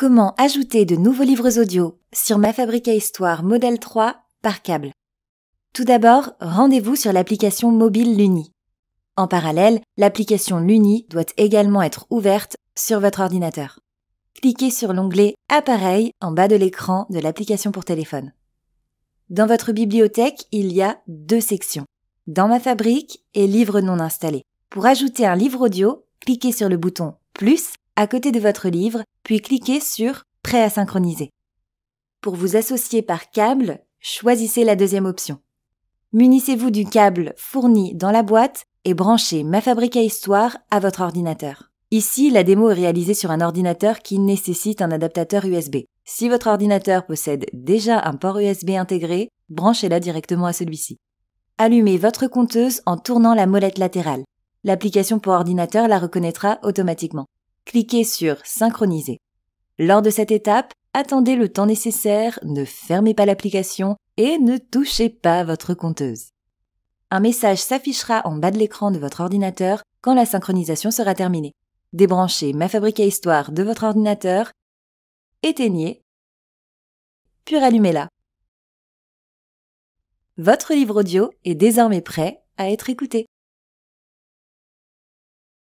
Comment ajouter de nouveaux livres audio sur Ma Fabrique à Histoire modèle 3 par câble. Tout d'abord, rendez-vous sur l'application mobile Luni. En parallèle, l'application Luni doit également être ouverte sur votre ordinateur. Cliquez sur l'onglet Appareil en bas de l'écran de l'application pour téléphone. Dans votre bibliothèque, il y a deux sections. Dans ma fabrique et livres non installés. Pour ajouter un livre audio, cliquez sur le bouton Plus à côté de votre livre, puis cliquez sur Prêt à synchroniser. Pour vous associer par câble, choisissez la deuxième option. Munissez-vous du câble fourni dans la boîte et branchez Ma Fabrique à Histoire à votre ordinateur. Ici, la démo est réalisée sur un ordinateur qui nécessite un adaptateur USB. Si votre ordinateur possède déjà un port USB intégré, branchez-la directement à celui-ci. Allumez votre compteuse en tournant la molette latérale. L'application pour ordinateur la reconnaîtra automatiquement cliquez sur Synchroniser. Lors de cette étape, attendez le temps nécessaire, ne fermez pas l'application et ne touchez pas votre compteuse. Un message s'affichera en bas de l'écran de votre ordinateur quand la synchronisation sera terminée. Débranchez Ma Fabrique à Histoire de votre ordinateur, éteignez, puis rallumez-la. Votre livre audio est désormais prêt à être écouté.